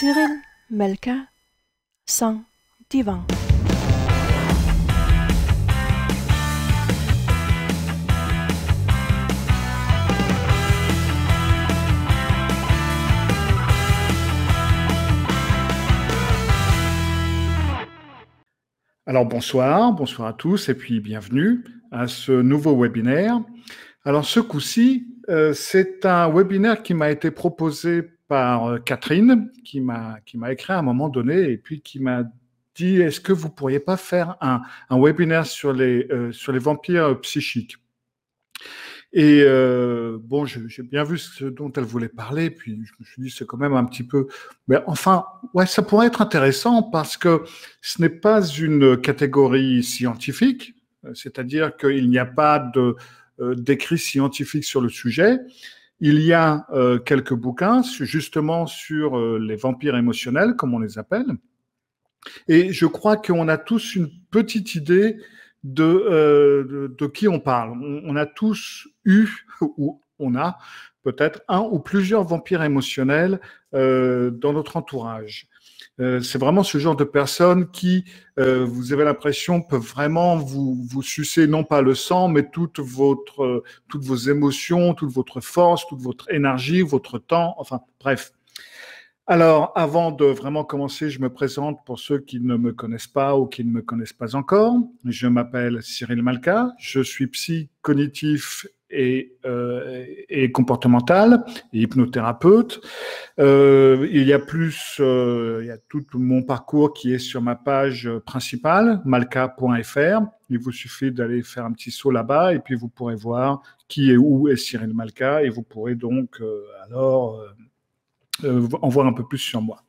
Cyril Melka, sans divan. Alors bonsoir, bonsoir à tous et puis bienvenue à ce nouveau webinaire. Alors ce coup-ci, euh, c'est un webinaire qui m'a été proposé par euh, Catherine, qui m'a écrit à un moment donné et puis qui m'a dit est-ce que vous pourriez pas faire un, un webinaire sur les, euh, sur les vampires euh, psychiques et bon, j'ai bien vu ce dont elle voulait parler, puis je me suis dit c'est quand même un petit peu. Mais enfin, ouais, ça pourrait être intéressant parce que ce n'est pas une catégorie scientifique, c'est-à-dire qu'il n'y a pas de décrit scientifique sur le sujet. Il y a euh, quelques bouquins justement sur euh, les vampires émotionnels, comme on les appelle. Et je crois qu'on a tous une petite idée euh, de, de, qui on parle. On, on, a tous eu, ou on a peut-être un ou plusieurs vampires émotionnels dans notre entourage. Euh, c'est vraiment ce genre de personnes qui, euh, vous avez l'impression, peuvent vraiment vous, vous sucer non pas le sang, mais toute votre, toutes vos émotions, toute votre force, toute votre énergie, votre temps, enfin bref. Alors, avant de vraiment commencer, je me présente pour ceux qui ne me connaissent pas ou qui ne me connaissent pas encore. Je m'appelle Cyril Malka, je suis psy cognitif et, comportementale, euh, et hypnothérapeute. Euh, il y a plus, euh, il y a tout mon parcours qui est sur ma page principale, malka.fr. Il vous suffit d'aller faire un petit saut là-bas et puis vous pourrez voir qui et où est Cyril Malka et vous pourrez donc alors en voir un peu plus sur moi.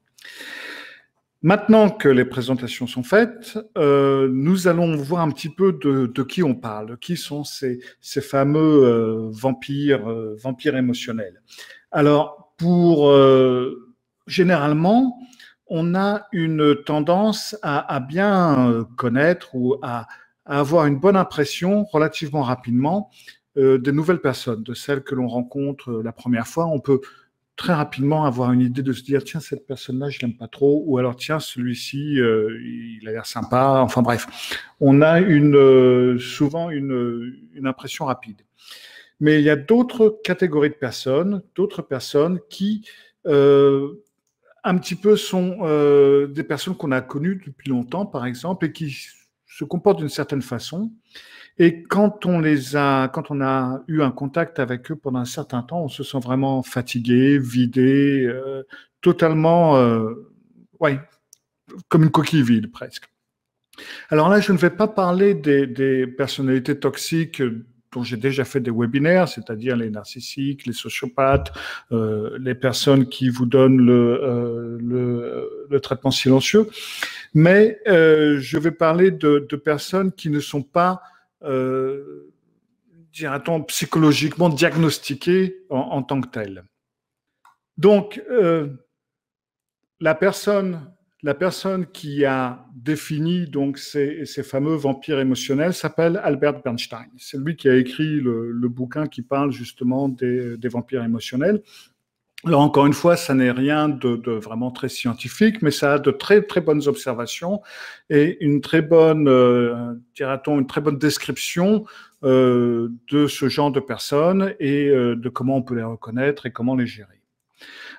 Maintenant que les présentations sont faites, euh, nous allons voir un petit peu de, qui on parle, qui sont ces, fameux euh, vampires, euh, vampires émotionnels. Alors, pour généralement, on a une tendance à, bien connaître ou à, à, avoir une bonne impression relativement rapidement des nouvelles personnes, de celles que l'on rencontre la première fois. On peut très rapidement avoir une idée de se dire tiens cette personne-là je l'aime pas trop ou alors tiens celui-ci euh, il a l'air sympa enfin bref on a une euh, souvent une, une, impression rapide mais il y a d'autres catégories de personnes d'autres personnes qui euh, un petit peu sont des personnes qu'on a connues depuis longtemps par exemple et qui se comportent d'une certaine façon et quand on les a, quand on a eu un contact avec eux pendant un certain temps, on se sent vraiment fatigué, vidé, euh, totalement, euh, ouais, comme une coquille vide presque. Alors là, je ne vais pas parler des, des personnalités toxiques dont j'ai déjà fait des webinaires, c'est-à-dire les narcissiques, les sociopathes, euh, les personnes qui vous donnent le, euh, le, le traitement silencieux. Mais euh, je vais parler de, de, personnes qui ne sont pas euh, psychologiquement diagnostiqué en, tant que tel Donc, euh, la personne, la personne qui a défini donc ces, fameux vampires émotionnels s'appelle Albert Bernstein. C'est lui qui a écrit le, bouquin qui parle justement des, des vampires émotionnels. Alors encore une fois, ça n'est rien de, vraiment très scientifique, mais ça a de très très bonnes observations et une très bonne, euh, dira-t-on, une très bonne description euh, de ce genre de personnes et euh, de comment on peut les reconnaître et comment les gérer.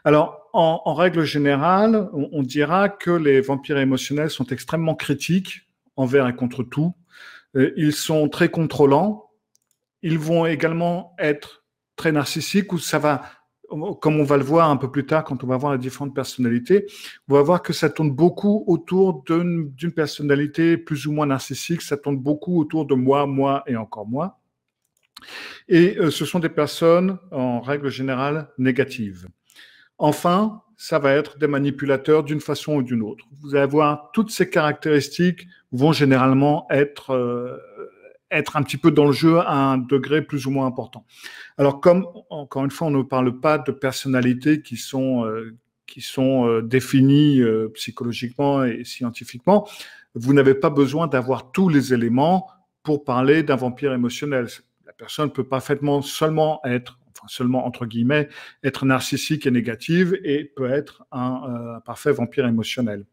Alors en, règle générale, on, dira que les vampires émotionnels sont extrêmement critiques envers et contre tout. Ils sont très contrôlants. Ils vont également être très narcissiques ou ça va comme on va le voir un peu plus tard quand on va voir les différentes personnalités, on va voir que ça tourne beaucoup autour d'une personnalité plus ou moins narcissique, ça tourne beaucoup autour de moi, moi et encore moi. Et euh, ce sont des personnes, en règle générale, négatives. Enfin, ça va être des manipulateurs d'une façon ou d'une autre. Vous allez voir, toutes ces caractéristiques vont généralement être... Euh, être un petit peu dans le jeu à un degré plus ou moins important. Alors comme encore une fois on ne parle pas de personnalités qui sont euh, qui sont euh, définies euh, psychologiquement et scientifiquement, vous n'avez pas besoin d'avoir tous les éléments pour parler d'un vampire émotionnel. La personne peut parfaitement seulement être Enfin, seulement entre guillemets, être narcissique et négative et peut être un parfait vampire émotionnel.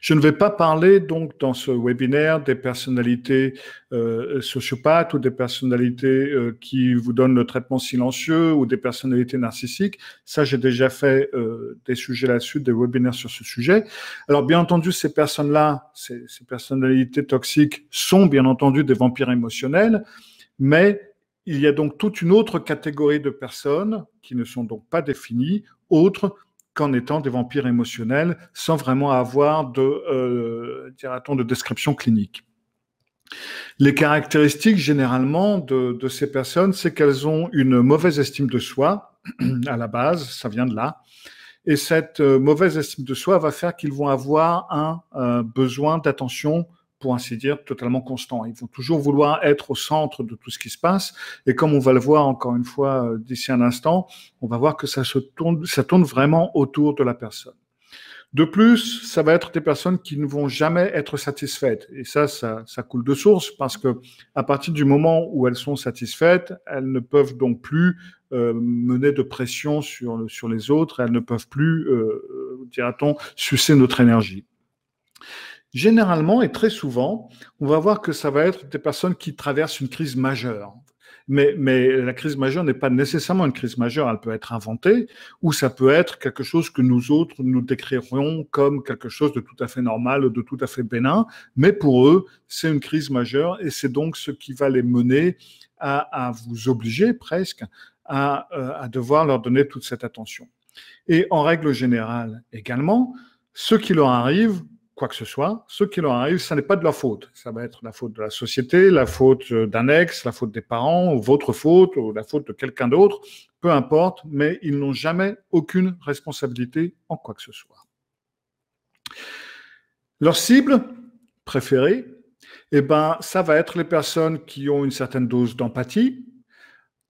Je ne vais pas parler donc dans ce webinaire des personnalités euh, sociopathes ou des personnalités euh, qui vous donnent le traitement silencieux ou des personnalités narcissiques. Ça, j'ai déjà fait euh, des sujets là-dessus, des webinaires sur ce sujet. Alors, bien entendu, ces personnes-là, ces, ces personnalités toxiques sont bien entendu des vampires émotionnels, mais il y a donc toute une autre catégorie de personnes qui ne sont donc pas définies, autres qu'en étant des vampires émotionnels sans vraiment avoir de, euh, de description clinique. Les caractéristiques généralement de, ces personnes, c'est qu'elles ont une mauvaise estime de soi, à la base, ça vient de là, et cette euh, mauvaise estime de soi va faire qu'ils vont avoir un euh, besoin d'attention pour ainsi dire, totalement constant. Ils vont toujours vouloir être au centre de tout ce qui se passe. Et comme on va le voir encore une fois euh, d'ici un instant, on va voir que ça tourne, vraiment autour de la personne. De plus, ça va être des personnes qui ne vont jamais être satisfaites. Et ça, ça, coule de source parce que à partir du moment où elles sont satisfaites, elles ne peuvent donc plus euh, mener de pression sur, sur les autres. Elles ne peuvent plus, euh, dira-t-on, sucer notre énergie. Généralement et très souvent, on va voir que ça va être des personnes qui traversent une crise majeure. Mais, la crise majeure n'est pas nécessairement une crise majeure, elle peut être inventée, ou ça peut être quelque chose que nous autres, nous décririons comme quelque chose de tout à fait normal, de tout à fait bénin, mais pour eux, c'est une crise majeure, et c'est donc ce qui va les mener à, vous obliger presque euh, à devoir leur donner toute cette attention. Et en règle générale également, ce qui leur arrive quoi que ce soit, ce qui leur arrive, ça n'est pas de leur faute. Ça va être la faute de la société, la faute euh, d'un ex, la faute des parents, ou votre faute, ou la faute de quelqu'un d'autre, peu importe, mais ils n'ont jamais aucune responsabilité en quoi que ce soit. Leur cible préférée, eh ben, ça va être les personnes qui ont une certaine dose d'empathie,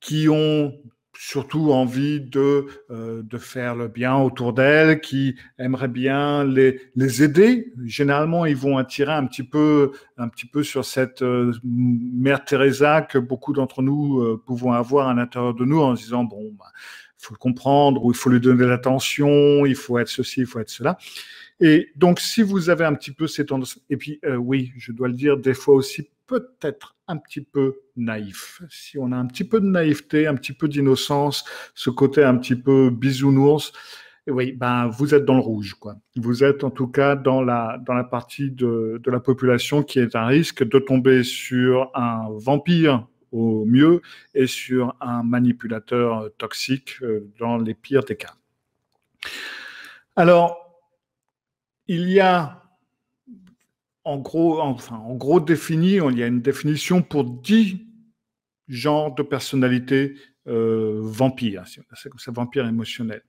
qui ont surtout envie de, euh, de faire le bien autour d'elle qui aimerait bien les, les aider. Généralement, ils vont attirer un petit peu, un petit peu sur cette euh, mère Teresa que beaucoup d'entre nous euh, pouvons avoir à l'intérieur de nous en disant, bon, il ben, faut le comprendre, ou il faut lui donner l'attention, il faut être ceci, il faut être cela. Et donc, si vous avez un petit peu ces tendances, et puis oui, je dois le dire, des fois aussi peut-être un petit peu naïf. Si on a un petit peu de naïveté, un petit peu d'innocence, ce côté un petit peu bisounours, oui, ben vous êtes dans le rouge, quoi. Vous êtes en tout cas dans la dans la partie de, de la population qui est à risque de tomber sur un vampire au mieux et sur un manipulateur euh, toxique euh, dans les pires des cas. Alors, il y a en gros, enfin, en gros défini, il y a une définition pour dix genres de personnalités euh, vampires, c'est comme ça, vampire émotionnel.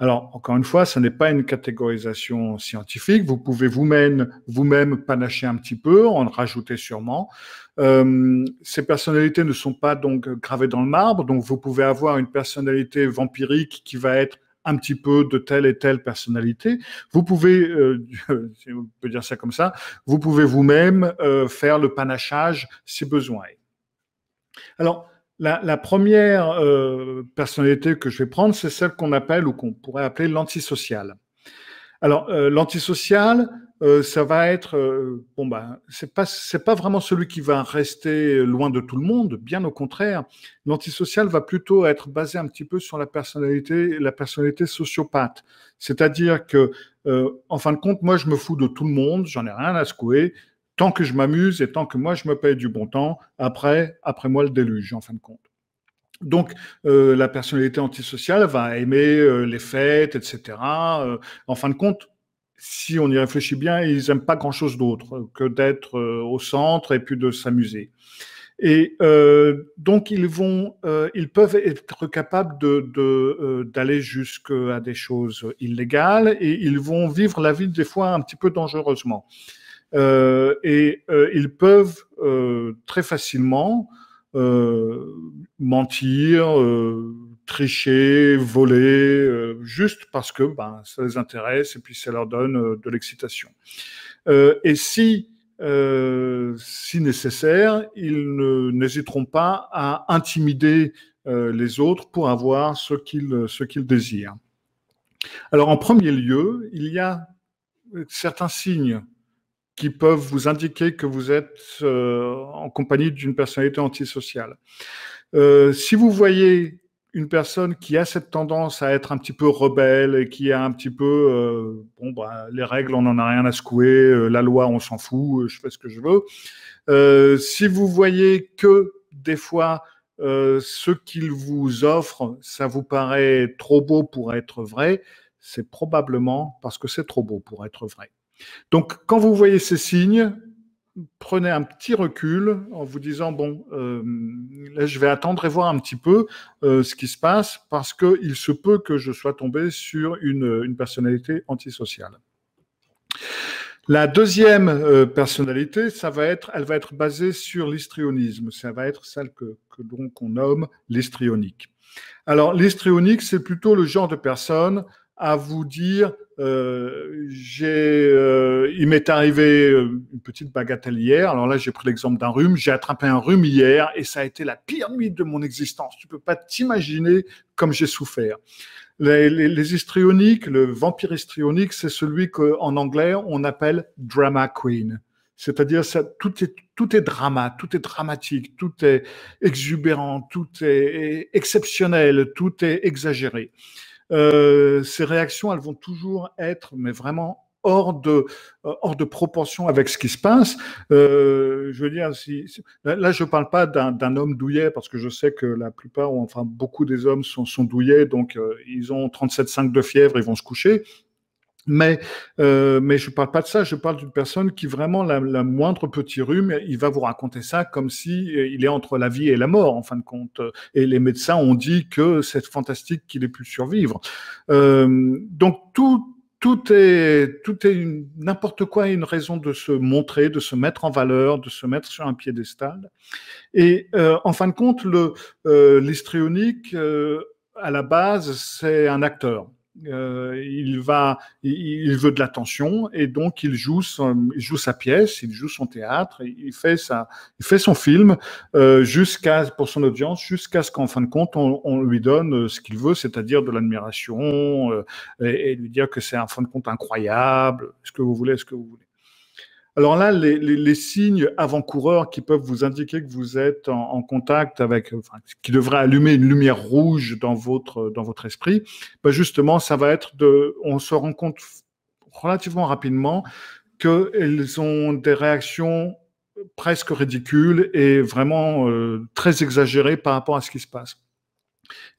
Alors, encore une fois, ce n'est pas une catégorisation scientifique, vous pouvez vous-même vous-même panacher un petit peu, en rajouter sûrement. Euh, ces personnalités ne sont pas donc gravées dans le marbre, donc vous pouvez avoir une personnalité vampirique qui va être un petit peu de telle et telle personnalité. Vous pouvez, euh, si on peut dire ça comme ça, vous pouvez vous-même euh, faire le panachage si besoin. Alors, la, la première euh, personnalité que je vais prendre, c'est celle qu'on appelle ou qu'on pourrait appeler l'antisocial. Alors, euh, l'antisocial, euh, ça va être euh, bon ben c'est pas c'est pas vraiment celui qui va rester loin de tout le monde, bien au contraire. L'antisocial va plutôt être basé un petit peu sur la personnalité la personnalité sociopathe, c'est-à-dire que euh, en fin de compte, moi je me fous de tout le monde, j'en ai rien à secouer. Tant que je m'amuse et tant que moi je me paye du bon temps, après après moi le déluge en fin de compte. Donc, la personnalité antisociale va aimer les fêtes, etc. en fin de compte, si on y réfléchit bien, ils n'aiment pas grand-chose d'autre que d'être euh, au centre et puis de s'amuser. Et euh, donc ils vont, euh, ils peuvent être capables de d'aller jusqu'à des choses illégales et ils vont vivre la vie des fois un petit peu dangereusement. et ils peuvent très facilement mentir, tricher, voler, euh, juste parce que ben, ça les intéresse et puis ça leur donne euh, de l'excitation. Euh, et si, si nécessaire, ils n'hésiteront pas à intimider les autres pour avoir ce qu'ils désirent. Alors en premier lieu, il y a certains signes qui peuvent vous indiquer que vous êtes en compagnie d'une personnalité antisociale. si vous voyez une personne qui a cette tendance à être un petit peu rebelle et qui a un petit peu, euh, bon, bah, les règles, on n'en a rien à secouer, euh, la loi, on s'en fout, euh, je fais ce que je veux. si vous voyez que des fois, ce qu'il vous offre, ça vous paraît trop beau pour être vrai, c'est probablement parce que c'est trop beau pour être vrai. Donc, quand vous voyez ces signes, prenez un petit recul en vous disant bon, euh, je vais attendre et voir un petit peu euh, ce qui se passe parce que il se peut que je sois tombé sur une, une personnalité antisociale. La deuxième euh, personnalité, ça va être, elle va être basée sur l'histrionisme. Ça va être celle que, que donc on nomme l'histrionique. Alors l'histrionique, c'est plutôt le genre de personne à vous dire euh, euh, il m'est arrivé euh, une petite bagatelle hier. Alors là, j'ai pris l'exemple d'un rhume. J'ai attrapé un rhume hier et ça a été la pire nuit de mon existence. Tu peux pas t'imaginer comme j'ai souffert. Les, histrioniques, le vampire histrionique, c'est celui qu'en anglais on appelle drama queen. C'est-à-dire ça, tout est tout est drama, tout est dramatique, tout est exubérant, tout est, exceptionnel, tout est exagéré. Euh, ces réactions, elles vont toujours être, mais vraiment hors de euh, hors de proportion avec ce qui se passe. Euh, je veux dire, là, je ne parle pas d'un homme douillet parce que je sais que la plupart, ou enfin beaucoup des hommes sont, douillets, donc ils ont 37,5 de fièvre, ils vont se coucher. Mais, euh, mais je ne parle pas de ça, je parle d'une personne qui vraiment, la, moindre petit rhume, il va vous raconter ça comme si euh, il est entre la vie et la mort, en fin de compte. Et les médecins ont dit que c'est fantastique qu'il ait pu survivre. Euh, donc tout, tout est, tout est n'importe quoi une raison de se montrer, de se mettre en valeur, de se mettre sur un piédestal. Et euh, en fin de compte, le euh, l'histrionique euh, à la base, c'est un acteur. Euh, il va, il veut de l'attention et donc il joue, joue sa pièce, il joue son théâtre, il fait sa, il fait son film euh, jusqu'à pour son audience jusqu'à ce qu'en fin de compte on, lui donne euh, ce qu'il veut, c'est-à-dire de l'admiration et, et, lui dire que c'est un fin de compte incroyable, ce que vous voulez, ce que vous voulez. Alors là, les, signes avant-coureurs qui peuvent vous indiquer que vous êtes en, contact avec, qui devraient allumer une lumière rouge dans votre, dans votre esprit, ben justement, ça va être de, on se rend compte relativement rapidement qu'elles ont des réactions presque ridicules et vraiment euh, très exagérées par rapport à ce qui se passe.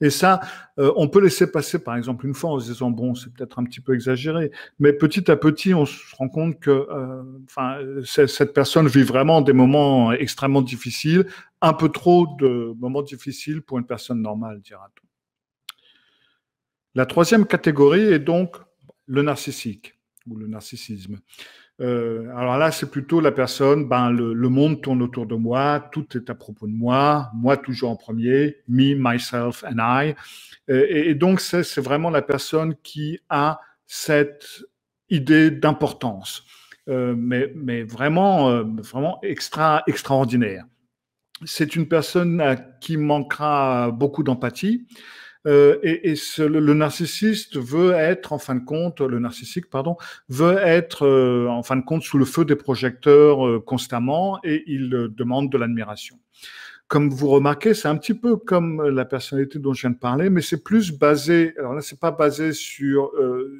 Et ça, euh, on peut laisser passer, par exemple, une fois en se disant bon, c'est peut-être un petit peu exagéré, mais petit à petit, on se rend compte que, euh, cette personne vit vraiment des moments extrêmement difficiles, un peu trop de moments difficiles pour une personne normale, dira-t-on. La troisième catégorie est donc le narcissique ou le narcissisme. Euh, alors là, c'est plutôt la personne, ben, le, monde tourne autour de moi, tout est à propos de moi, moi toujours en premier, me, myself and I. Euh, et, donc, c'est vraiment la personne qui a cette idée d'importance, euh, mais, vraiment, vraiment extra, extraordinaire. C'est une personne qui manquera beaucoup d'empathie. Euh, et, et le, narcissiste veut être, en fin de compte, le narcissique, pardon, veut être, euh, en fin de compte, sous le feu des projecteurs euh, constamment et il demande de l'admiration. Comme vous remarquez, c'est un petit peu comme la personnalité dont je viens de parler, mais c'est plus basé. Alors là, c'est pas basé sur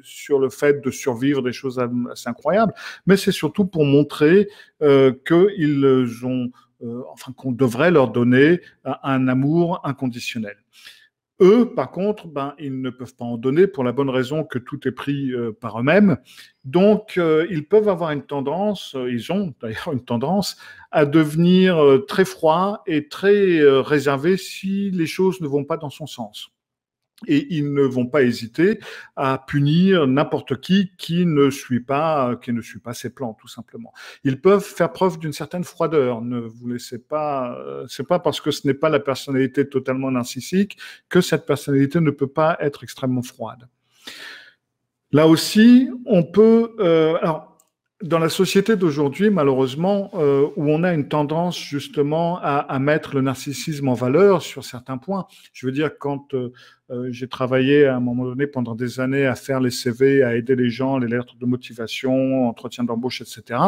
sur le fait de survivre des choses assez incroyables, mais c'est surtout pour montrer euh, qu'ils ont, enfin qu'on devrait leur donner un amour inconditionnel. Eux, par contre, ben, ils ne peuvent pas en donner pour la bonne raison que tout est pris euh, par eux-mêmes. Donc, euh, ils peuvent avoir une tendance, euh, ils ont d'ailleurs une tendance, à devenir très froid et très réservé si les choses ne vont pas dans son sens et ils ne vont pas hésiter à punir n'importe qui qui ne suit pas qui ne suit pas ses plans tout simplement. Ils peuvent faire preuve d'une certaine froideur. Ne vous laissez pas euh, c'est pas parce que ce n'est pas la personnalité totalement narcissique que cette personnalité ne peut pas être extrêmement froide. Là aussi, on peut euh, alors dans la société d'aujourd'hui, malheureusement, euh, où on a une tendance justement à, à, mettre le narcissisme en valeur sur certains points. Je veux dire, quand euh, euh, j'ai travaillé à un moment donné pendant des années à faire les CV, à aider les gens, les lettres de motivation, entretien d'embauche, etc.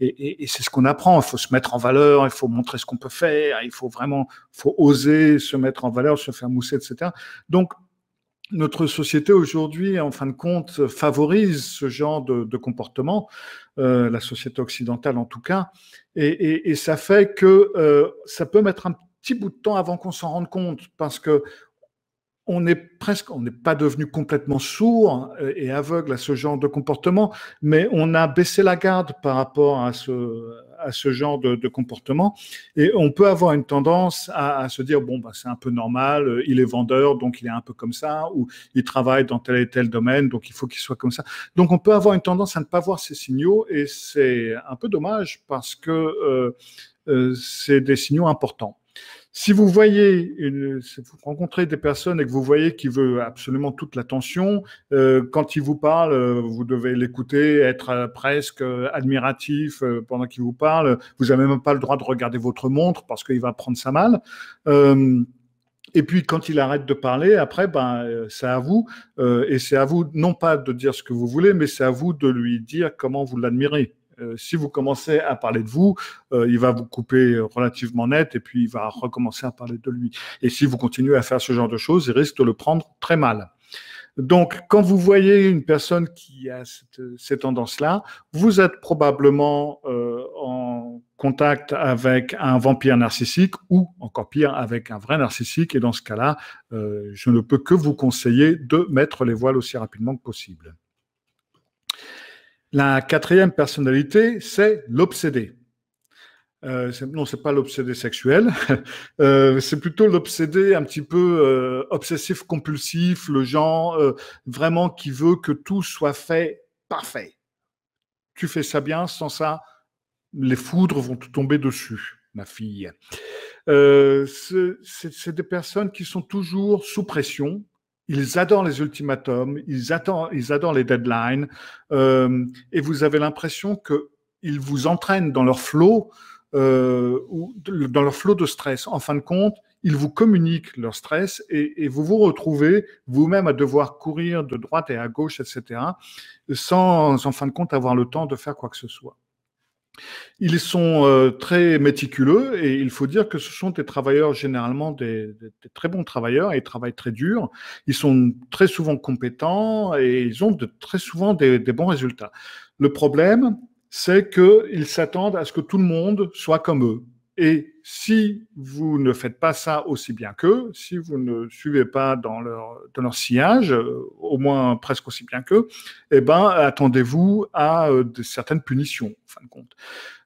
Et, et, et c'est ce qu'on apprend. Il faut se mettre en valeur, il faut montrer ce qu'on peut faire, il faut vraiment, faut oser se mettre en valeur, se faire mousser, etc. Donc notre société aujourd'hui, en fin de compte, favorise ce genre de, comportement, euh, la société occidentale en tout cas, et, ça fait que euh, ça peut mettre un petit bout de temps avant qu'on s'en rende compte, parce que on est presque, on n'est pas devenu complètement sourd euh, et aveugle à ce genre de comportement, mais on a baissé la garde par rapport à ce, à ce genre de, comportement. Et on peut avoir une tendance à, se dire, bon, bah, c'est un peu normal, euh, il est vendeur, donc il est un peu comme ça, ou il travaille dans tel et tel domaine, donc il faut qu'il soit comme ça. Donc on peut avoir une tendance à ne pas voir ces signaux, et c'est un peu dommage parce que euh, c'est des signaux importants. Si vous voyez, une, si vous rencontrez des personnes et que vous voyez qu'il veut absolument toute l'attention, euh, quand il vous parle, euh, vous devez l'écouter, être euh, presque admiratif pendant qu'il vous parle. Vous n'avez même pas le droit de regarder votre montre parce qu'il va prendre ça mal. et puis quand il arrête de parler, après, ben, c'est à vous, et c'est à vous non pas de dire ce que vous voulez, mais c'est à vous de lui dire comment vous l'admirez. Euh, si vous commencez à parler de vous, euh, il va vous couper euh, relativement net et puis il va recommencer à parler de lui. Et si vous continuez à faire ce genre de choses, il risque de le prendre très mal. Donc, quand vous voyez une personne qui a cette, ces tendances-là, vous êtes probablement en contact avec un vampire narcissique ou encore pire avec un vrai narcissique. Et dans ce cas-là, je ne peux que vous conseiller de mettre les voiles aussi rapidement que possible. La quatrième personnalité, c'est l'obsédé. Non, euh, non, c'est pas l'obsédé sexuel, euh, c'est plutôt l'obsédé un petit peu euh, obsessif compulsif, le genre vraiment qui veut que tout soit fait parfait. Tu fais ça bien, sans ça, les foudres vont te tomber dessus, ma fille. c'est des personnes qui sont toujours sous pression, ils adorent les ultimatums, ils, adorent, ils adorent les deadlines, euh, et vous avez l'impression qu'ils vous entraînent dans leur flot, euh, ou dans leur flot de stress. En fin de compte, ils vous communiquent leur stress et vous vous retrouvez vous-même à devoir courir de droite et à gauche, etc., sans en fin de compte avoir le temps de faire quoi que ce soit. Ils sont euh, très méticuleux et il faut dire que ce sont des travailleurs généralement des, très bons travailleurs et ils travaillent très dur. Ils sont très souvent compétents et ils ont très souvent des bons résultats. Le problème, c'est qu'ils s'attendent à ce que tout le monde soit comme eux. Et si vous ne faites pas ça aussi bien qu'eux, si vous ne suivez pas dans leur, sillage, euh, au moins presque aussi bien qu'eux, eh ben, attendez-vous à euh, certaines punitions, en fin de compte.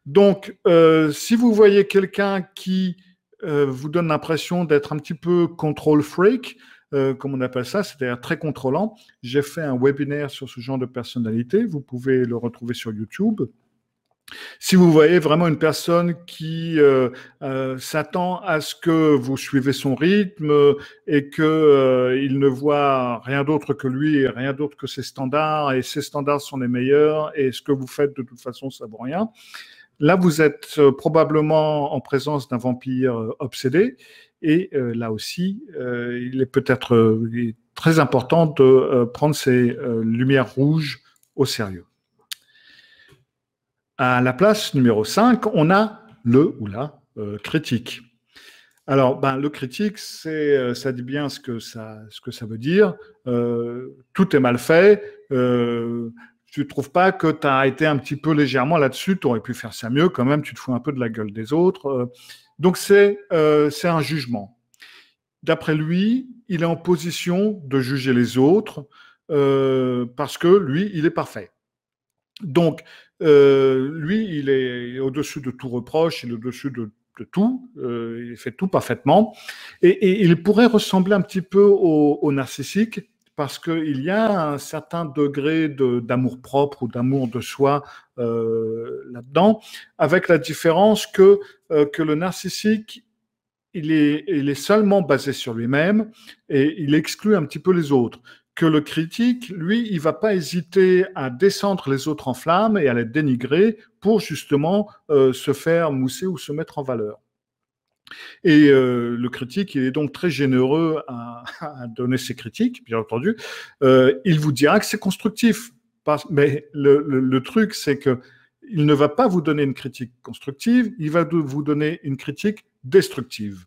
Donc, euh, si vous voyez quelqu'un qui vous donne l'impression d'être un petit peu control freak, comme on appelle ça, c'est-à-dire très contrôlant, j'ai fait un webinaire sur ce genre de personnalité, vous pouvez le retrouver sur YouTube si vous voyez vraiment une personne qui euh, euh, s'attend à ce que vous suivez son rythme euh, et que il ne voit rien d'autre que lui et rien d'autre que ses standards et ses standards sont les meilleurs et ce que vous faites de toute façon ça vaut rien. Là, vous êtes probablement en présence d'un vampire obsédé et là aussi, il est peut-être très important de prendre ces lumières rouges au sérieux. À la place numéro 5, on a le ou la euh, critique. Alors, ben, le critique, c'est, euh, ça dit bien ce que ça, ce que ça veut dire. Euh, tout est mal fait. tu ne trouves pas que tu as été un petit peu légèrement là-dessus, tu aurais pu faire ça mieux quand même, tu te fous un peu de la gueule des autres. Donc c'est un jugement. D'après lui, il est en position de juger les autres parce que lui, il est parfait. Donc euh, lui, il est au-dessus de tout reproche, il est au-dessus de, tout, euh, il fait tout parfaitement. Et, il pourrait ressembler un petit peu au, narcissique parce qu'il y a un certain degré d'amour-propre ou d'amour de soi euh, là-dedans, avec la différence que, le narcissique, il est, seulement basé sur lui-même et il exclut un petit peu les autres que le critique, lui, il va pas hésiter à descendre les autres en flammes et à les dénigrer pour justement euh, se faire mousser ou se mettre en valeur. Et euh, le critique, il est donc très généreux à, donner ses critiques, bien entendu. Euh, il vous dira que c'est constructif. mais le, le truc, c'est que il ne va pas vous donner une critique constructive, il va vous donner une critique destructive.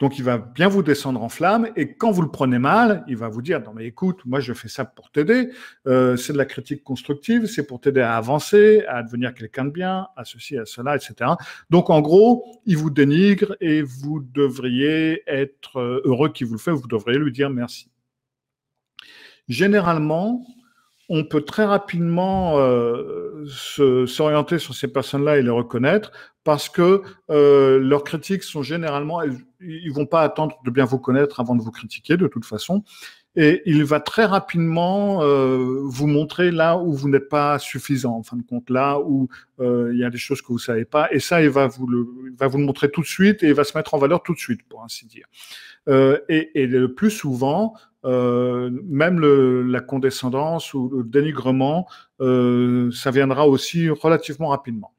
Donc il va bien vous descendre en flamme et quand vous le prenez mal, il va vous dire non mais écoute, moi je fais ça pour t'aider, euh, c'est de la critique constructive, c'est pour t'aider à avancer, à devenir quelqu'un de bien, à ceci, à cela, etc. Donc en gros, il vous dénigre et vous devriez être euh, heureux qu'il vous le fait, vous devriez lui dire merci. Généralement, on peut très rapidement euh, s'orienter sur ces personnes-là et les reconnaître parce que leurs critiques sont généralement, ils vont pas attendre de bien vous connaître avant de vous critiquer de toute façon. Et il va très rapidement euh, vous montrer là où vous n'êtes pas suffisant, en fin de compte, là où euh, il y a des choses que vous savez pas. Et ça, il va vous le, va vous le montrer tout de suite et il va se mettre en valeur tout de suite, pour ainsi dire. Euh, et, le plus souvent, même le, la condescendance ou le dénigrement, ça viendra aussi relativement rapidement.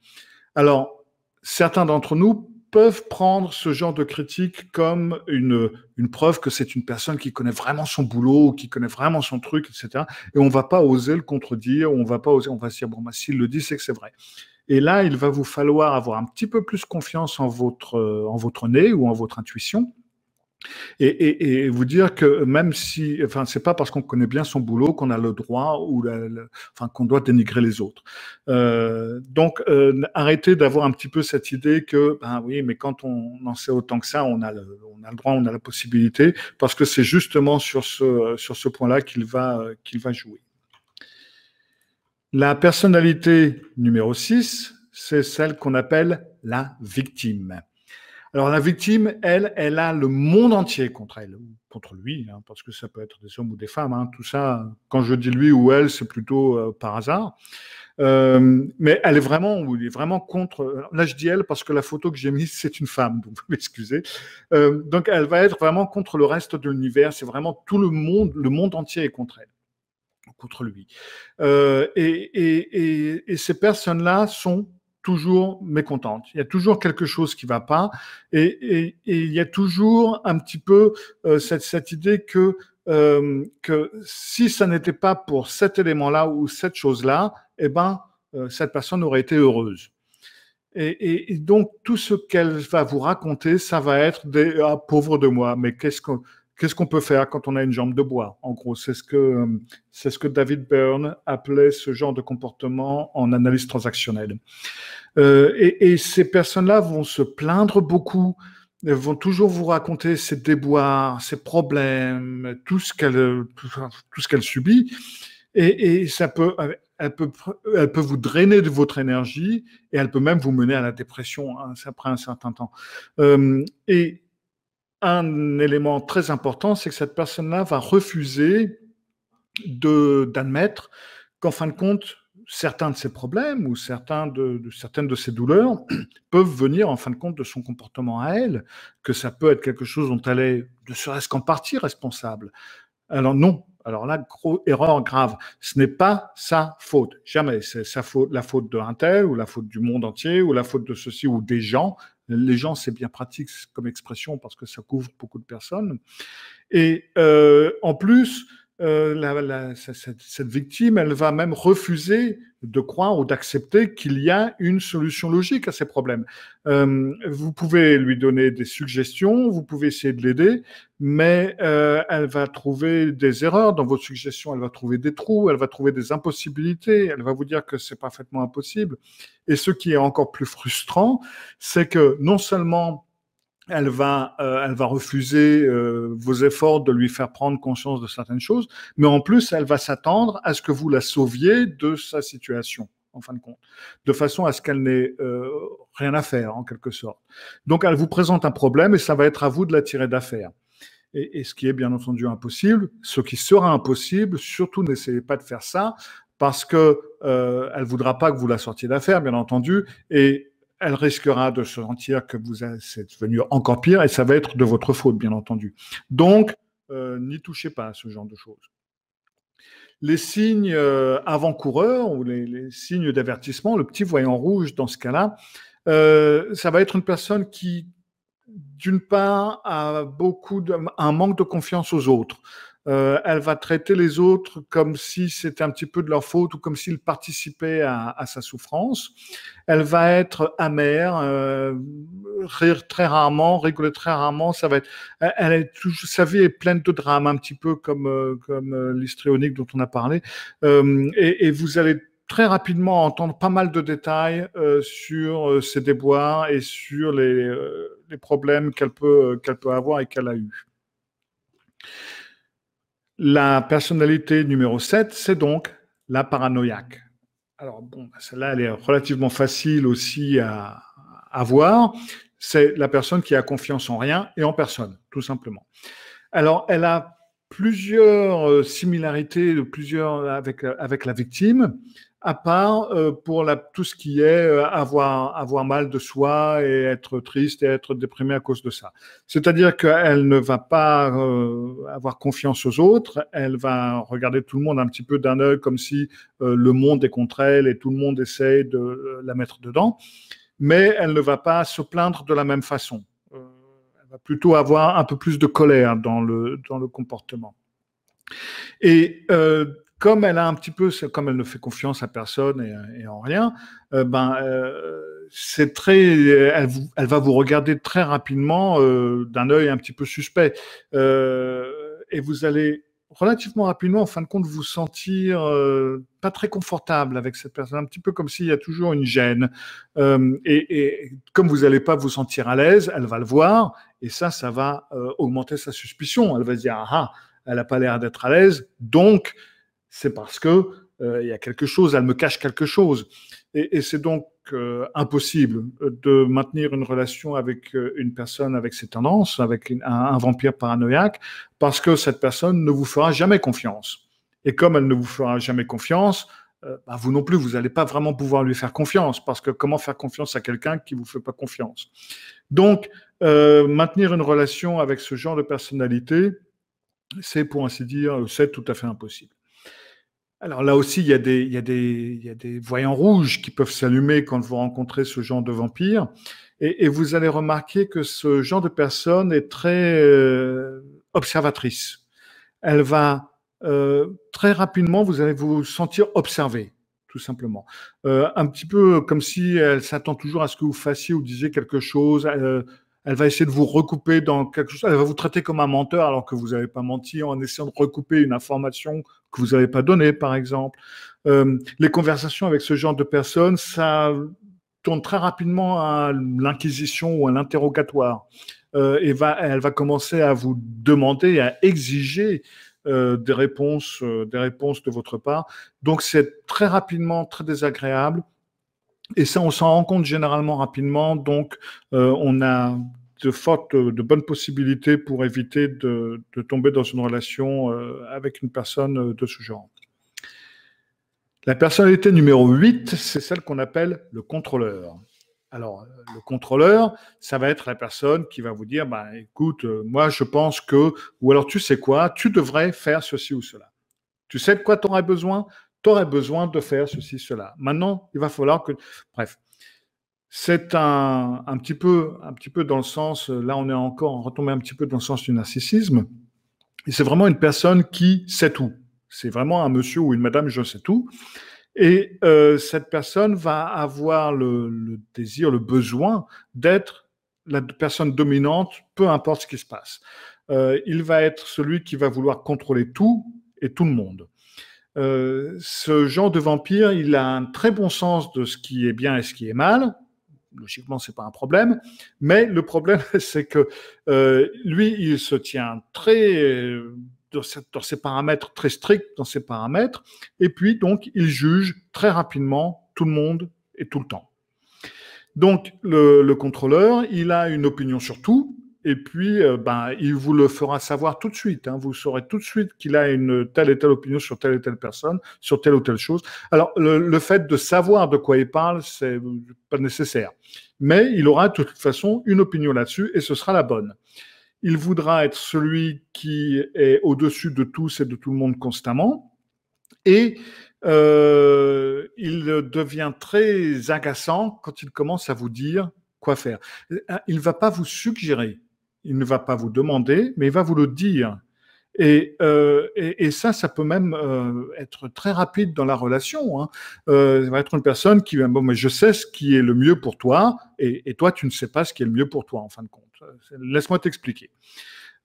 Alors, certains d'entre nous peuvent prendre ce genre de critique comme une, une preuve que c'est une personne qui connaît vraiment son boulot, qui connaît vraiment son truc, etc. Et on va pas oser le contredire, on va pas oser, on va se dire, bon, bah, s'il le dit, c'est que c'est vrai. Et là, il va vous falloir avoir un petit peu plus confiance en votre, en votre nez ou en votre intuition et, vous dire que même si, enfin, c'est pas parce qu'on connaît bien son boulot qu'on a le droit ou enfin qu'on doit dénigrer les autres. Euh, donc, euh, arrêtez d'avoir un petit peu cette idée que, ben oui, mais quand on en sait autant que ça, on a le, on a le droit, on a la possibilité, parce que c'est justement sur ce sur ce point-là qu'il va qu'il va jouer. La personnalité numéro 6, c'est celle qu'on appelle la victime. Alors la victime, elle, elle a le monde entier contre elle, contre lui, hein, parce que ça peut être des hommes ou des femmes, hein, tout ça, quand je dis lui ou elle, c'est plutôt euh, par hasard. Euh, mais elle est vraiment, ou il est vraiment contre. Euh, là, je dis elle parce que la photo que j'ai mise, c'est une femme, donc vous m'excusez. Euh, donc, elle va être vraiment contre le reste de l'univers. C'est vraiment tout le monde, le monde entier est contre elle, contre lui. Euh, et, et, et, et, ces personnes-là sont toujours mécontente. Il y a toujours quelque chose qui va pas, et, il y a toujours un petit peu euh, cette, idée que euh, que si ça n'était pas pour cet élément-là ou cette chose-là, eh ben euh, cette personne aurait été heureuse. Et, donc tout ce qu'elle va vous raconter, ça va être des ah, pauvre de moi, mais qu'est-ce que Qu'est-ce qu'on peut faire quand on a une jambe de bois En gros, c'est ce que c'est ce que David Byrne appelait ce genre de comportement en analyse transactionnelle. Euh, et, et, ces personnes-là vont se plaindre beaucoup, elles vont toujours vous raconter ses déboires, ses problèmes, tout ce qu'elle tout, ce qu'elle subit, et, et ça peut elle peut, elle peut vous drainer de votre énergie et elle peut même vous mener à la dépression hein, après un certain temps. Euh, et un élément très important, c'est que cette personne-là va refuser d'admettre qu'en fin de compte, certains de ses problèmes ou certaines de ses douleurs peuvent venir en fin de compte de son comportement à elle, que ça peut être quelque chose dont elle est, ne serait-ce qu'en partie, responsable. Alors non, alors là, erreur grave. Ce n'est pas sa faute. Jamais. C'est faute, la faute de tel ou la faute du monde entier ou la faute de ceci ou des gens. Les gens, c'est bien pratique comme expression parce que ça couvre beaucoup de personnes. Et euh, en plus, euh, la, la, cette, cette, victime, elle va même refuser de croire ou d'accepter qu'il y a une solution logique à ces problèmes. Euh, vous pouvez lui donner des suggestions, vous pouvez essayer de l'aider, mais euh, elle va trouver des erreurs dans vos suggestions, elle va trouver des trous, elle va trouver des impossibilités, elle va vous dire que c'est parfaitement impossible. Et ce qui est encore plus frustrant, c'est que non seulement elle va, euh, elle va refuser euh, vos efforts de lui faire prendre conscience de certaines choses, mais en plus, elle va s'attendre à ce que vous la sauviez de sa situation, en fin de compte, de façon à ce qu'elle n'ait euh, rien à faire, en quelque sorte. Donc, elle vous présente un problème et ça va être à vous de la tirer d'affaire. Et, ce qui est bien entendu impossible, ce qui sera impossible, surtout n'essayez pas de faire ça, parce que euh, elle voudra pas que vous la sortiez d'affaire, bien entendu, et elle risquera de se sentir que vous êtes venu encore pire et ça va être de votre faute, bien entendu. Donc, euh, n'y touchez pas à ce genre de choses. Les signes euh, avant-coureurs ou les, signes d'avertissement, le petit voyant rouge dans ce cas-là, euh, ça va être une personne qui, d'une part, a beaucoup de, un manque de confiance aux autres. Euh, elle va traiter les autres comme si c'était un petit peu de leur faute ou comme s'ils participaient à, sa souffrance. Elle va être amère, euh, rire très rarement, rigoler très rarement. Ça va être, elle est toujours, sa vie est pleine de drames un petit peu comme euh, comme l'histrionique dont on a parlé. Et, vous allez très rapidement entendre pas mal de détails sur ses déboires et sur les, problèmes qu'elle peut, qu'elle peut avoir et qu'elle a eu. La personnalité numéro 7, c'est donc la paranoïaque. Alors bon, bah, celle-là, elle est relativement facile aussi à, à voir. C'est la personne qui a confiance en rien et en personne, tout simplement. Alors, elle a plusieurs euh, similarités, plusieurs euh, avec la victime à part euh, pour la, tout ce qui est euh, avoir, avoir mal de soi et être triste et être déprimé à cause de ça. C'est-à-dire qu'elle ne va pas euh, avoir confiance aux autres, elle va regarder tout le monde un petit peu d'un œil comme si le monde est contre elle et tout le monde essaye de la mettre dedans, mais elle ne va pas se plaindre de la même façon. elle va plutôt avoir un peu plus de colère dans le, dans le comportement. Et euh, comme elle a un petit peu, comme elle ne fait confiance à personne et, en rien, euh, ben euh, c'est très, elle, va vous regarder très rapidement euh, d'un œil un petit peu suspect, et vous allez relativement rapidement, en fin de compte, vous sentir pas très confortable avec cette personne, un petit peu comme s'il y a toujours une gêne. et, comme vous n'allez pas vous sentir à l'aise, elle va le voir, et ça, ça va augmenter sa suspicion. Elle va se dire, ah, ah elle n'a pas l'air d'être à l'aise, donc c'est parce que euh, il y a quelque chose, elle me cache quelque chose. Et, c'est donc euh, impossible euh, de maintenir une relation avec une personne avec ses tendances, avec un, vampire paranoïaque, parce que cette personne ne vous fera jamais confiance. Et comme elle ne vous fera jamais confiance, bah, vous non plus, vous n'allez pas vraiment pouvoir lui faire confiance, parce que comment faire confiance à quelqu'un qui vous fait pas confiance Donc, maintenir une relation avec ce genre de personnalité, c'est pour ainsi dire, c'est tout à fait impossible. Alors là aussi, il y, a des, voyants rouges qui peuvent s'allumer quand vous rencontrez ce genre de vampire. Et, vous allez remarquer que ce genre de personne est très euh, observatrice. Elle va euh, très rapidement, vous allez vous sentir observé, tout simplement. Euh, un petit peu comme si elle s'attend toujours à ce que vous fassiez ou disiez quelque chose. Elle, elle va essayer de vous recouper dans quelque chose. Elle va vous traiter comme un menteur alors que vous n'avez pas menti en essayant de recouper une information que vous n'avez pas donné, par exemple. Euh, les conversations avec ce genre de personnes, ça tourne très rapidement à l'inquisition ou à l'interrogatoire. Euh, et va, elle va commencer à vous demander, à exiger euh, des, réponses, des réponses de votre part. Donc c'est très rapidement très désagréable. Et ça, on s'en rend compte généralement rapidement. Donc, on a de fortes, de bonnes possibilités pour éviter de, de tomber dans une relation euh, avec une personne euh, de ce genre. La personnalité numéro 8, c'est celle qu'on appelle le contrôleur. Alors, euh, le contrôleur, ça va être la personne qui va vous dire, bah, écoute, moi je pense que, ou alors tu sais quoi, tu devrais faire ceci ou cela. Tu sais de quoi tu aurais besoin Tu aurais besoin de faire ceci, cela. Maintenant, il va falloir que... Bref. C'est un, petit peu, dans le sens, euh, là on est encore retombé un petit peu dans le sens du narcissisme. Et c'est vraiment une personne qui sait tout. C'est vraiment un monsieur ou une madame, je sais tout. Et euh, cette personne va avoir le, désir, le besoin d'être la personne dominante, peu importe ce qui se passe. Euh, il va être celui qui va vouloir contrôler tout et tout le monde. ce genre de vampire, il a un très bon sens de ce qui est bien et ce qui est mal, logiquement, ce n'est pas un problème. Mais le problème, c'est que euh, lui, il se tient très euh, dans, ses paramètres très strict dans ses paramètres, et puis donc il juge très rapidement tout le monde et tout le temps. Donc le contrôleur, il a une opinion sur tout, et puis euh, ben, il vous le fera savoir tout de suite. Hein. Vous saurez tout de suite qu'il a une telle et telle opinion sur telle et telle personne, sur telle ou telle chose. Alors, le, fait de savoir de quoi il parle, c'est pas nécessaire. Mais il aura de toute façon une opinion là-dessus et ce sera la bonne. Il voudra être celui qui est au-dessus de tous et de tout le monde constamment. Et euh, il devient très agaçant quand il commence à vous dire quoi faire. Il ne va pas vous suggérer il ne va pas vous demander, mais il va vous le dire. Et, euh, et, ça, ça peut même euh, être très rapide dans la relation. Hein. Euh, ça va être une personne qui va bon, mais je sais ce qui est le mieux pour toi, et, toi, tu ne sais pas ce qui est le mieux pour toi, en fin de compte. Laisse-moi t'expliquer.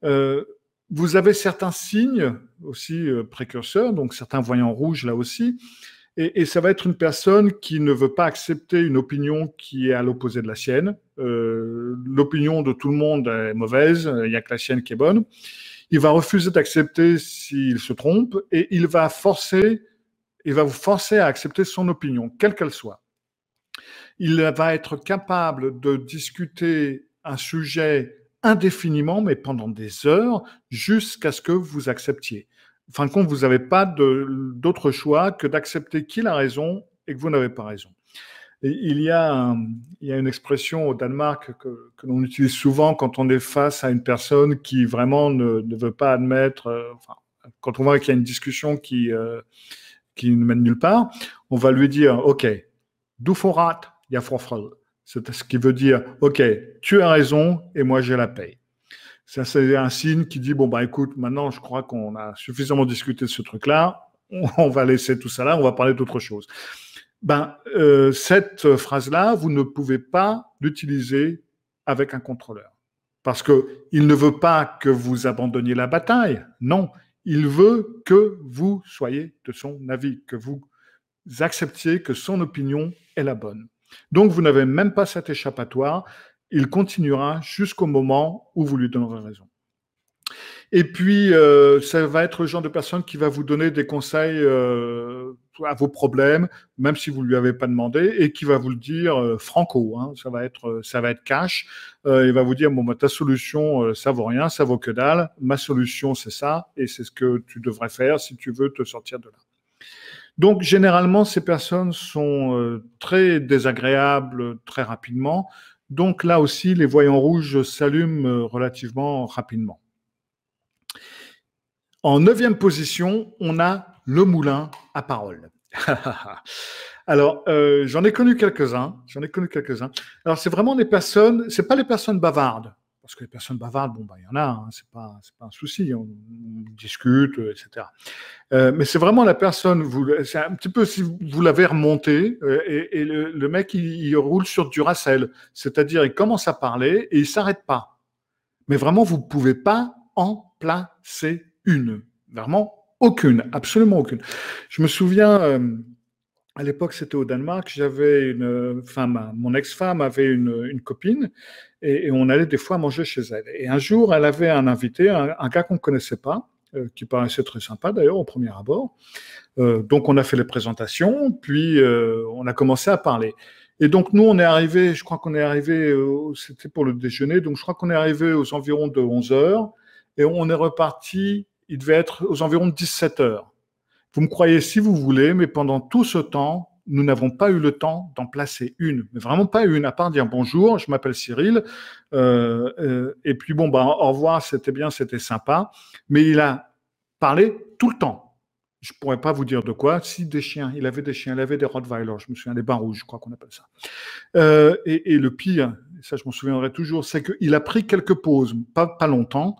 vous avez certains signes aussi précurseurs, donc certains voyants rouges là aussi, et, ça va être une personne qui ne veut pas accepter une opinion qui est à l'opposé de la sienne. Euh, l'opinion de tout le monde est mauvaise, il n'y a que la sienne qui est bonne. Il va refuser d'accepter s'il se trompe et il va forcer, il va vous forcer à accepter son opinion, quelle qu'elle soit. Il va être capable de discuter un sujet indéfiniment, mais pendant des heures, jusqu'à ce que vous acceptiez fin de compte, vous n'avez pas d'autre choix que d'accepter qu'il a raison et que vous n'avez pas raison. il, y a une expression au Danemark que, l'on utilise souvent quand on est face à une personne qui vraiment ne, veut pas admettre, euh, quand on voit qu'il y a une discussion qui, euh, ne mène nulle part, on va lui dire, OK, du forat, il y a C'est ce qui veut dire, OK, tu as raison et moi j'ai la paye. Ça, c'est un signe qui dit, bon, bah écoute, maintenant, je crois qu'on a suffisamment discuté de ce truc-là, on va laisser tout ça là, on va parler d'autre chose. Ben, euh, cette phrase-là, vous ne pouvez pas l'utiliser avec un contrôleur. Parce qu'il ne veut pas que vous abandonniez la bataille. Non, il veut que vous soyez de son avis, que vous acceptiez que son opinion est la bonne. Donc, vous n'avez même pas cet échappatoire il continuera jusqu'au moment où vous lui donnerez raison. Et puis, euh, ça va être le genre de personne qui va vous donner des conseils euh, à vos problèmes, même si vous ne lui avez pas demandé, et qui va vous le dire euh, franco. Hein. ça va être, ça va être cash. il va vous dire bon, bah, ta solution, ça vaut rien, ça vaut que dalle. Ma solution, c'est ça, et c'est ce que tu devrais faire si tu veux te sortir de là. Donc, généralement, ces personnes sont très désagréables très rapidement. Donc là aussi, les voyants rouges s'allument euh, relativement rapidement. En neuvième position, on a le moulin à parole. Alors, euh, j'en ai connu quelques-uns. J'en ai connu quelques-uns. Alors, c'est vraiment des personnes, c'est pas les personnes bavardes parce que les personnes bavardes, bon, bah, il y en a, hein, ce c'est pas, un souci, on, discute, euh, etc. Euh, mais c'est vraiment la personne, c'est un petit peu si vous l'avez remonté, euh, et, le, mec, il, roule sur du racel, c'est-à-dire il commence à parler et il s'arrête pas. Mais vraiment, vous ne pouvez pas en placer une. Vraiment, aucune, absolument aucune. Je me souviens... à l'époque, c'était au Danemark. J'avais une femme, mon ex-femme avait une, une copine et, on allait des fois manger chez elle. Et un jour, elle avait un invité, un, gars qu'on ne connaissait pas, euh, qui paraissait très sympa d'ailleurs au premier abord. Euh, donc on a fait les présentations, puis euh, on a commencé à parler. Et donc nous, on est arrivé, je crois qu'on est arrivé, c'était pour le déjeuner, donc je crois qu'on est arrivé aux environs de 11 heures, et on est reparti, il devait être aux environs de 17 heures. Vous me croyez si vous voulez, mais pendant tout ce temps, nous n'avons pas eu le temps d'en placer une, mais vraiment pas une, à part dire bonjour, je m'appelle Cyril, euh, euh, et puis bon, bah, au revoir, c'était bien, c'était sympa, mais il a parlé tout le temps. Je ne pourrais pas vous dire de quoi. Si des chiens, il avait des chiens, il avait des Rottweilers, je me souviens des bains rouges, je crois qu'on appelle ça. Euh, et, le pire, ça je m'en souviendrai toujours, c'est qu'il a pris quelques pauses, pas longtemps,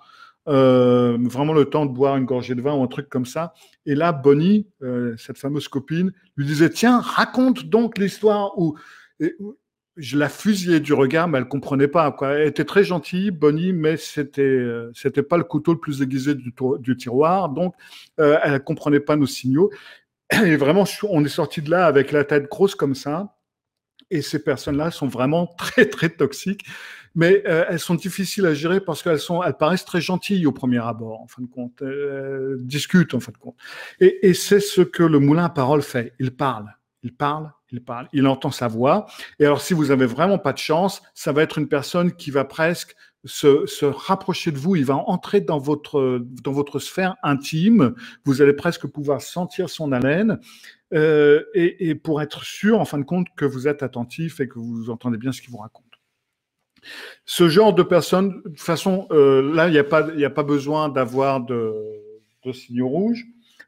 euh, vraiment le temps de boire une gorgée de vin ou un truc comme ça. Et là, Bonnie, euh, cette fameuse copine, lui disait Tiens, raconte donc l'histoire où. je la fusillais du regard, mais elle comprenait pas. Quoi. Elle était très gentille, Bonnie, mais c'était n'était euh, c'était pas le couteau le plus aiguisé du, tiroir, donc elle elle comprenait pas nos signaux. Et vraiment, on est sorti de là avec la tête grosse comme ça. Et ces personnes-là sont vraiment très très toxiques mais euh, elles sont difficiles à gérer parce qu'elles sont, elles paraissent très gentilles au premier abord, en fin de compte, elles discutent en fin de compte. Et, et c'est ce que le moulin à parole fait. Il parle, il parle, il parle, il entend sa voix. Et alors, si vous avez vraiment pas de chance, ça va être une personne qui va presque se, se, rapprocher de vous, il va entrer dans votre, dans votre sphère intime, vous allez presque pouvoir sentir son haleine, euh, et, et pour être sûr, en fin de compte, que vous êtes attentif et que vous entendez bien ce qu'il vous raconte. Ce genre de personnes, de toute façon, euh, là, il n'y a, pas, besoin d'avoir de, signaux rouges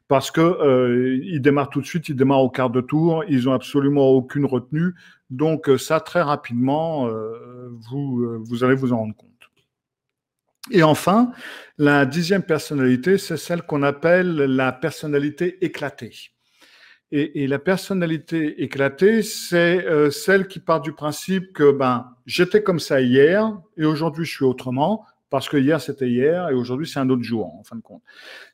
parce qu'ils euh, démarrent tout de suite, ils démarrent au quart de tour, ils n'ont absolument aucune retenue. Donc euh, ça, très rapidement, vous allez vous en rendre compte. Et enfin, la dixième personnalité, c'est celle qu'on appelle la personnalité éclatée. Et, la personnalité éclatée, c'est euh, celle qui part du principe que ben j'étais comme ça hier et aujourd'hui je suis autrement parce que hier c'était hier et aujourd'hui c'est un autre jour en fin de compte.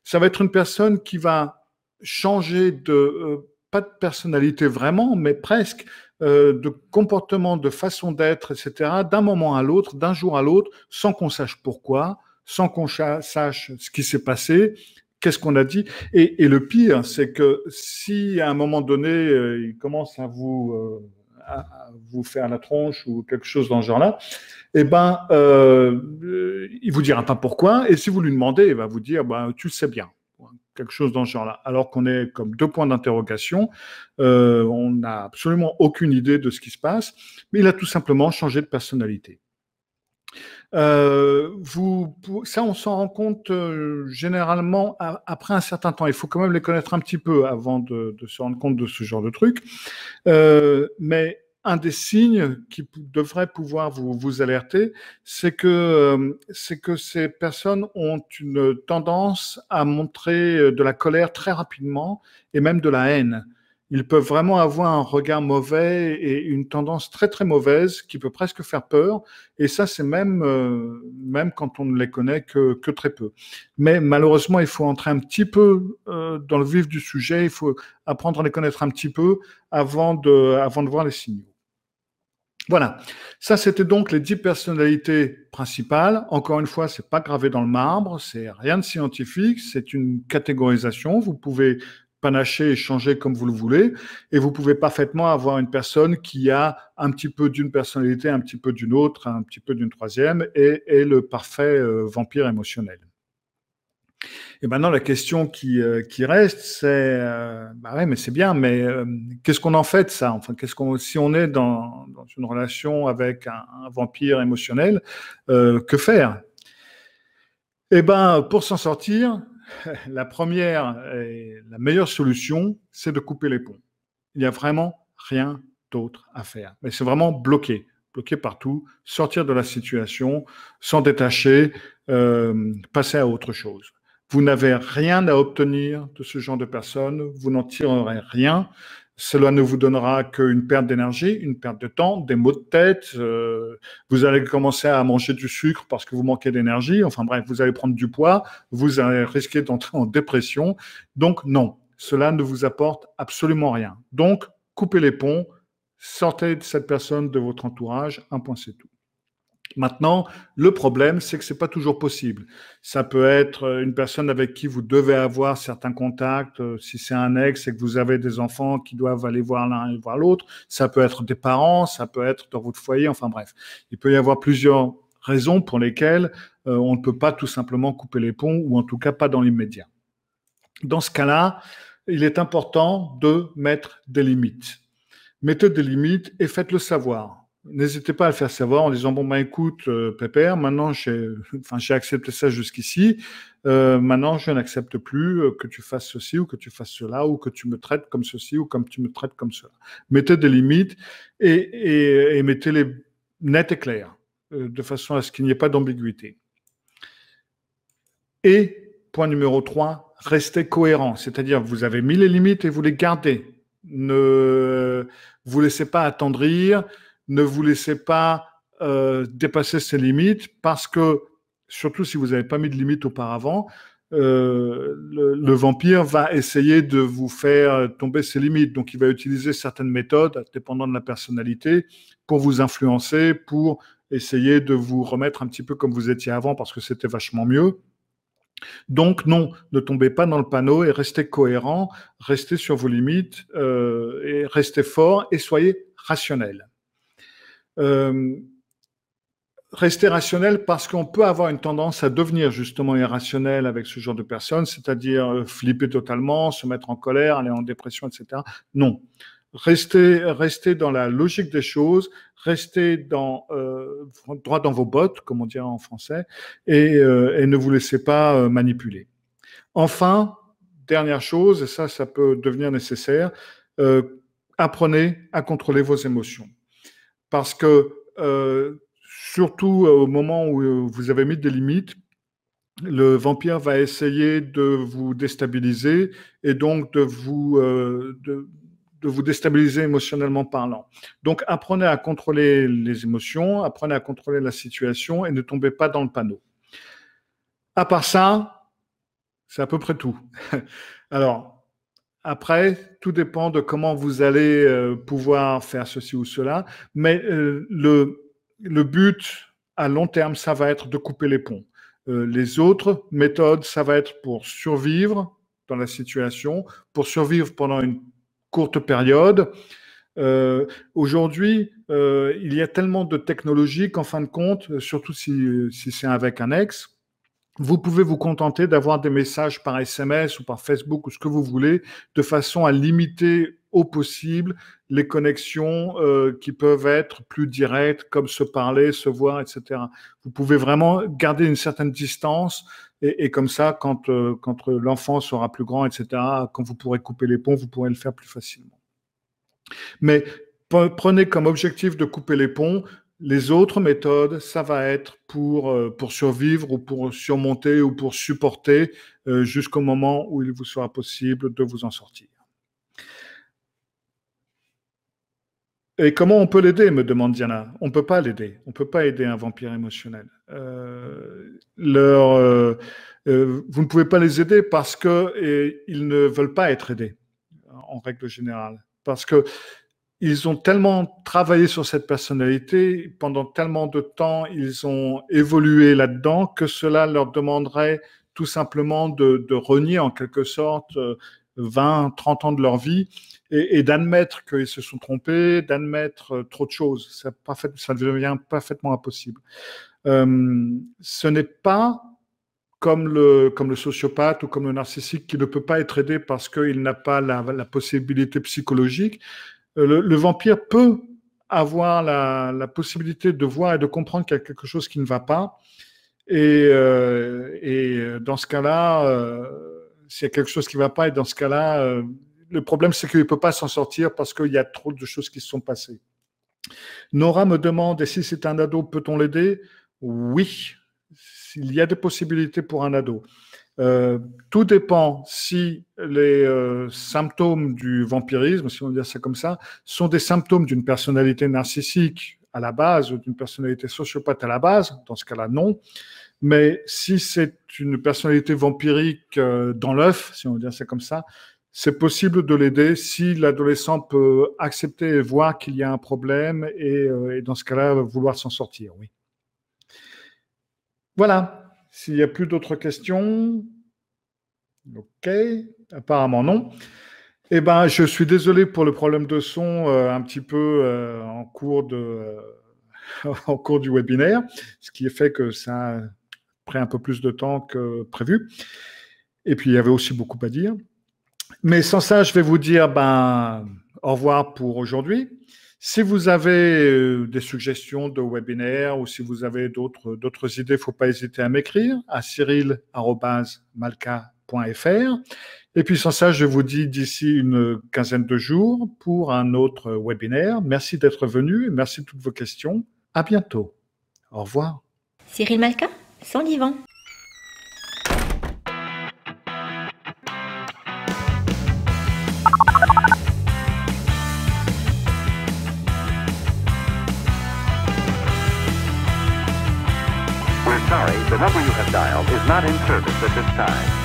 Ça va être une personne qui va changer de euh, pas de personnalité vraiment, mais presque euh, de comportement, de façon d'être, etc. D'un moment à l'autre, d'un jour à l'autre, sans qu'on sache pourquoi, sans qu'on sache ce qui s'est passé, qu'est-ce qu'on a dit et, le pire, c'est que si à un moment donné, euh, il commence à vous, euh, vous faire la tronche ou quelque chose dans ce genre-là, eh ben, euh, il vous dira pas pourquoi. Et si vous lui demandez, il va vous dire, bah, tu le sais bien quelque chose dans ce genre-là. Alors qu'on est comme deux points d'interrogation, on n'a absolument aucune idée de ce qui se passe, mais il a tout simplement changé de personnalité. Euh, vous, ça, on s'en rend compte euh, généralement après un certain temps. Il faut quand même les connaître un petit peu avant de, se rendre compte de ce genre de truc. Euh, mais un des signes qui devrait pouvoir vous, vous alerter, c'est que, c'est que ces personnes ont une tendance à montrer de la colère très rapidement et même de la haine ils peuvent vraiment avoir un regard mauvais et une tendance très très mauvaise qui peut presque faire peur. Et ça, c'est même euh, même quand on ne les connaît que, très peu. Mais malheureusement, il faut entrer un petit peu euh, dans le vif du sujet. Il faut apprendre à les connaître un petit peu avant de avant de voir les signaux. Voilà. Ça, c'était donc les dix personnalités principales. Encore une fois, c'est pas gravé dans le marbre, c'est rien de scientifique, c'est une catégorisation. Vous pouvez panacher et changer comme vous le voulez. Et vous pouvez parfaitement avoir une personne qui a un petit peu d'une personnalité, un petit peu d'une autre, un petit peu d'une troisième, et, est le parfait euh, vampire émotionnel. Et maintenant, la question qui, euh, qui reste, c'est, euh, bah ouais, mais c'est bien, mais qu'est-ce qu'on en fait de ça Enfin, qu'est-ce qu'on, si on est dans, une relation avec un, vampire émotionnel, que faire Eh ben, pour s'en sortir, la première et la meilleure solution, c'est de couper les ponts. Il n'y a vraiment rien d'autre à faire. Mais c'est vraiment bloqué, bloquer partout, sortir de la situation, s'en détacher, euh, passer à autre chose. Vous n'avez rien à obtenir de ce genre de personnes, vous n'en tirerez rien. Cela ne vous donnera qu'une perte d'énergie, une perte de temps, des maux de tête. Euh, vous allez commencer à manger du sucre parce que vous manquez d'énergie. Enfin bref, vous allez prendre du poids, vous allez risquer d'entrer en dépression. Donc non, cela ne vous apporte absolument rien. Donc coupez les ponts, sortez de cette personne de votre entourage. Un point, c'est tout. Maintenant, le problème, c'est que ce n'est pas toujours possible. Ça peut être euh, une personne avec qui vous devez avoir certains contacts. Euh, si c'est un ex et que vous avez des enfants qui doivent aller voir l'un et voir l'autre, ça peut être des parents, ça peut être dans votre foyer, enfin bref. Il peut y avoir plusieurs raisons pour lesquelles euh, on ne peut pas tout simplement couper les ponts, ou en tout cas pas dans l'immédiat. Dans ce cas-là, il est important de mettre des limites. Mettez des limites et faites-le savoir n'hésitez pas à le faire savoir en disant bon ben écoute euh, Pépère, maintenant j'ai enfin j'ai accepté ça jusqu'ici, euh, maintenant je n'accepte plus euh, que tu fasses ceci ou que tu fasses cela ou que tu me traites comme ceci ou comme tu me traites comme cela. Mettez des limites et, et, mettez les nettes et claires de façon à ce qu'il n'y ait pas d'ambiguïté. Et point numéro 3, restez cohérent, c'est-à-dire vous avez mis les limites et vous les gardez. Ne vous laissez pas attendrir, ne vous laissez pas euh, dépasser ses limites parce que, surtout si vous n'avez pas mis de limites auparavant, euh, le, vampire va essayer de vous faire tomber ses limites. Donc, il va utiliser certaines méthodes, dépendant de la personnalité, pour vous influencer, pour essayer de vous remettre un petit peu comme vous étiez avant parce que c'était vachement mieux. Donc, non, ne tombez pas dans le panneau et restez cohérent, restez sur vos limites, euh, et restez fort et soyez rationnel euh, rester rationnel parce qu'on peut avoir une tendance à devenir justement irrationnel avec ce genre de personnes, c'est-à-dire euh, flipper totalement, se mettre en colère, aller en dépression, etc. Non. Restez, restez dans la logique des choses, restez dans, euh, droit dans vos bottes, comme on dirait en français, et, euh, ne vous laissez pas manipuler. Enfin, dernière chose, et ça, ça peut devenir nécessaire, apprenez à contrôler vos émotions parce que euh, surtout euh, au moment où euh, vous avez mis des limites, le vampire va essayer de vous déstabiliser et donc de vous, de, de vous déstabiliser émotionnellement parlant. Donc apprenez à contrôler les émotions, apprenez à contrôler la situation et ne tombez pas dans le panneau. À part ça, c'est à peu près tout. Alors, après, tout dépend de comment vous allez euh, pouvoir faire ceci ou cela, mais euh, le, le but à long terme, ça va être de couper les ponts. Euh, les autres méthodes, ça va être pour survivre dans la situation, pour survivre pendant une courte période. Aujourd'hui, il y a tellement de technologies qu'en fin de compte, surtout si, si c'est avec un ex, vous pouvez vous contenter d'avoir des messages par SMS ou par Facebook ou ce que vous voulez, de façon à limiter au possible les connexions euh, qui peuvent être plus directes, comme se parler, se voir, etc. Vous pouvez vraiment garder une certaine distance et, et comme ça, quand, euh, quand euh, l'enfant sera plus grand, etc., quand vous pourrez couper les ponts, vous pourrez le faire plus facilement. Mais prenez comme objectif de couper les ponts les autres méthodes, ça va être pour, euh, pour survivre ou pour surmonter ou pour supporter euh, jusqu'au moment où il vous sera possible de vous en sortir. Et comment on peut l'aider me demande Diana. On ne peut pas l'aider. On ne peut pas aider un vampire émotionnel. Euh, leur, vous ne pouvez pas les aider parce qu'ils ne veulent pas être aidés, en règle générale. Parce que ils ont tellement travaillé sur cette personnalité pendant tellement de temps, ils ont évolué là-dedans que cela leur demanderait tout simplement de, renier en quelque sorte 20, euh, 30 ans de leur vie et, d'admettre qu'ils se sont trompés, d'admettre euh, trop de choses. Ça, ça devient parfaitement impossible. Euh, ce n'est pas comme le, comme le sociopathe ou comme le narcissique qui ne peut pas être aidé parce qu'il n'a pas la, possibilité psychologique, euh, le, vampire peut avoir la, possibilité de voir et de comprendre qu'il y a quelque chose qui ne va pas. Et, euh, euh, dans ce cas-là, s'il y a quelque chose qui ne va pas, et dans ce cas-là, le problème, c'est qu'il ne peut pas s'en sortir parce qu'il y a trop de choses qui se sont passées. Nora me demande, et si c'est un ado, peut-on l'aider Oui, il y a des possibilités pour un ado. Euh, tout dépend si les euh, symptômes du vampirisme, si on veut dire ça comme ça, sont des symptômes d'une personnalité narcissique à la base ou d'une personnalité sociopathe à la base. Dans ce cas-là, non. Mais si c'est une personnalité vampirique euh, dans l'œuf, si on veut dire ça comme ça, c'est possible de l'aider si l'adolescent peut accepter et voir qu'il y a un problème et, et dans ce cas-là, vouloir s'en sortir. Oui. Voilà, s'il n'y a plus d'autres questions, ok, apparemment non. Eh ben, je suis désolé pour le problème de son euh, un petit peu euh, euh, en, cours du webinaire, ce qui fait que ça a pris un peu plus de temps que prévu. Et puis, il y avait aussi beaucoup à dire. Mais sans ça, je vais vous dire ben, au revoir pour aujourd'hui. Si vous avez euh, des suggestions de webinaire ou si vous avez d'autres, d'autres ne faut pas hésiter à m'écrire à cyril.malca.fr. Et puis sans ça, je vous dis d'ici une quinzaine de jours pour un autre webinaire. Merci d'être venu et merci de toutes vos questions. À bientôt. Au revoir. Cyril Malca, sans divan. The number you have dialed is not in service at this time.